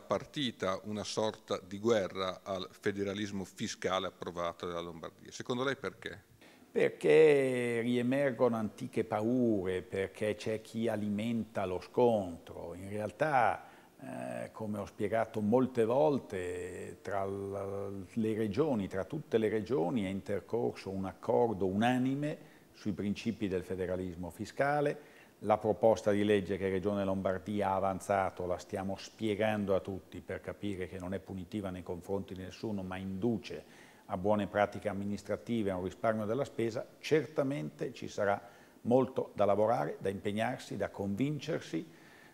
partita una sorta di guerra al federalismo fiscale approvato dalla Lombardia. Secondo lei perché? Perché riemergono antiche paure, perché c'è chi alimenta lo scontro. In realtà eh, come ho spiegato molte volte, tra le regioni, tra tutte le regioni è intercorso un accordo unanime sui principi del federalismo fiscale, la proposta di legge che Regione Lombardia ha avanzato, la stiamo spiegando a tutti per capire che non è punitiva nei confronti di nessuno, ma induce a buone pratiche amministrative, a un risparmio della spesa, certamente ci sarà molto da lavorare, da impegnarsi, da convincersi,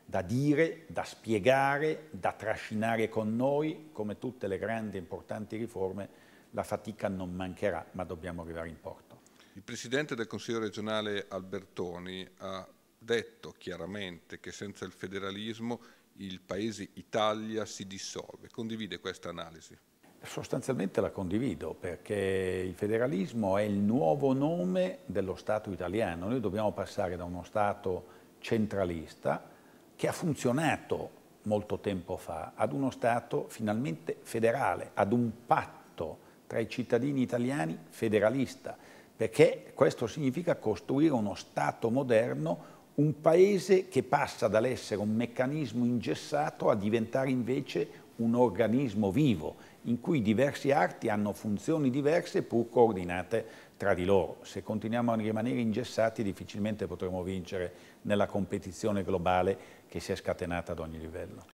da dire, da spiegare, da trascinare con noi, come tutte le grandi e importanti riforme, la fatica non mancherà, ma dobbiamo arrivare in porto. Il Presidente del Consiglio regionale Albertoni ha detto chiaramente che senza il federalismo il paese Italia si dissolve. Condivide questa analisi? Sostanzialmente la condivido perché il federalismo è il nuovo nome dello Stato italiano. Noi dobbiamo passare da uno Stato centralista che ha funzionato molto tempo fa ad uno Stato finalmente federale, ad un patto tra i cittadini italiani federalista, perché questo significa costruire uno Stato moderno un paese che passa dall'essere un meccanismo ingessato a diventare invece un organismo vivo, in cui diversi arti hanno funzioni diverse pur coordinate tra di loro. Se continuiamo a rimanere ingessati difficilmente potremo vincere nella competizione globale che si è scatenata ad ogni livello.